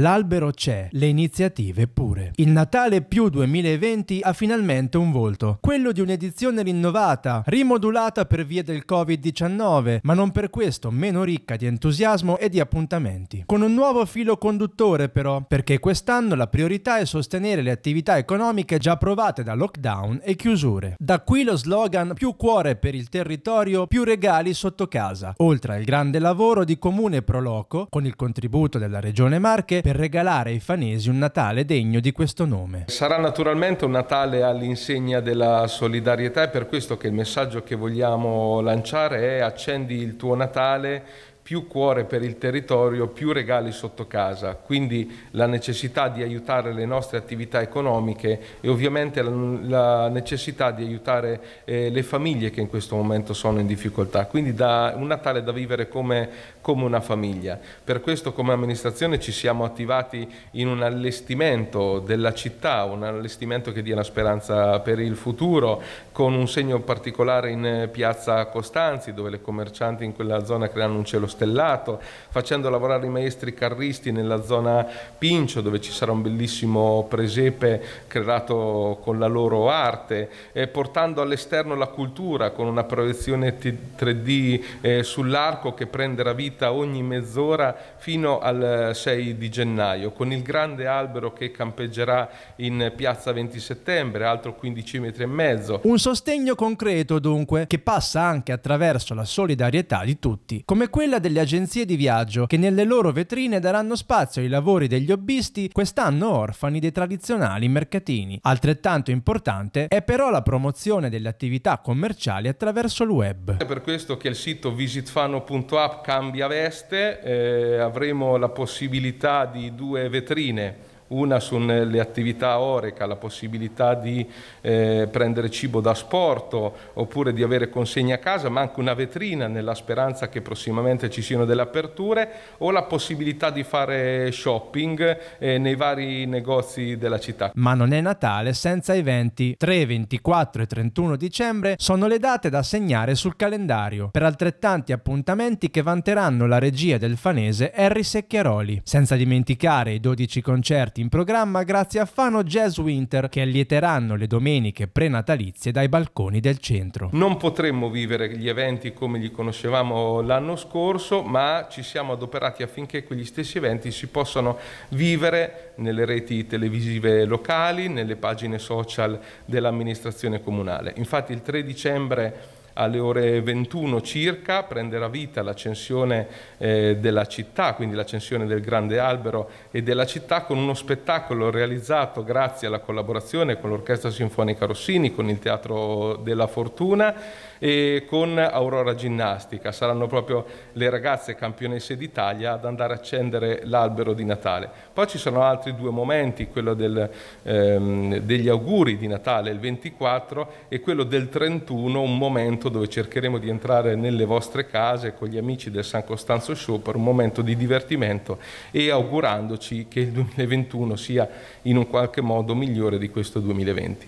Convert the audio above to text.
L'albero c'è, le iniziative pure. Il Natale più 2020 ha finalmente un volto, quello di un'edizione rinnovata, rimodulata per via del Covid-19, ma non per questo meno ricca di entusiasmo e di appuntamenti. Con un nuovo filo conduttore però, perché quest'anno la priorità è sostenere le attività economiche già provate da lockdown e chiusure. Da qui lo slogan più cuore per il territorio, più regali sotto casa, oltre al grande lavoro di Comune Proloco, con il contributo della Regione Marche, per regalare ai fanesi un Natale degno di questo nome. Sarà naturalmente un Natale all'insegna della solidarietà e per questo che il messaggio che vogliamo lanciare è accendi il tuo Natale più cuore per il territorio, più regali sotto casa, quindi la necessità di aiutare le nostre attività economiche e ovviamente la, la necessità di aiutare eh, le famiglie che in questo momento sono in difficoltà, quindi da, un Natale da vivere come, come una famiglia. Per questo come amministrazione ci siamo attivati in un allestimento della città, un allestimento che dia la speranza per il futuro, con un segno particolare in eh, piazza Costanzi dove le commercianti in quella zona creano un cielo stellato stellato, facendo lavorare i maestri carristi nella zona Pincio dove ci sarà un bellissimo presepe creato con la loro arte, eh, portando all'esterno la cultura con una proiezione 3D eh, sull'arco che prenderà vita ogni mezz'ora fino al 6 eh, di gennaio, con il grande albero che campeggerà in piazza 20 settembre, altro 15 metri e mezzo. Un sostegno concreto dunque che passa anche attraverso la solidarietà di tutti, come quella del delle agenzie di viaggio che nelle loro vetrine daranno spazio ai lavori degli hobbisti, quest'anno orfani dei tradizionali mercatini. Altrettanto importante è però la promozione delle attività commerciali attraverso il web. È per questo che il sito visitfano.app cambia veste, eh, avremo la possibilità di due vetrine una sulle attività oreca, la possibilità di eh, prendere cibo da sporto oppure di avere consegne a casa, ma anche una vetrina nella speranza che prossimamente ci siano delle aperture o la possibilità di fare shopping eh, nei vari negozi della città. Ma non è Natale senza eventi. 3, 24 e 31 dicembre sono le date da segnare sul calendario per altrettanti appuntamenti che vanteranno la regia del fanese Harry Secchiaroli, senza dimenticare i 12 concerti concerti in programma grazie a Fano Jazz Winter che allieteranno le domeniche prenatalizie dai balconi del centro. Non potremmo vivere gli eventi come li conoscevamo l'anno scorso, ma ci siamo adoperati affinché quegli stessi eventi si possano vivere nelle reti televisive locali, nelle pagine social dell'amministrazione comunale. Infatti il 3 dicembre alle ore 21 circa prenderà vita l'accensione eh, della città, quindi l'accensione del grande albero e della città con uno spettacolo realizzato grazie alla collaborazione con l'Orchestra Sinfonica Rossini, con il Teatro della Fortuna e con Aurora Ginnastica. Saranno proprio le ragazze campionesse d'Italia ad andare a accendere l'albero di Natale. Poi ci sono altri due momenti, quello del, ehm, degli auguri di Natale il 24 e quello del 31, un momento Amico dove cercheremo di entrare nelle vostre case con gli amici del San Costanzo Show per un momento di divertimento e augurandoci che il 2021 sia in un qualche modo migliore di questo 2020.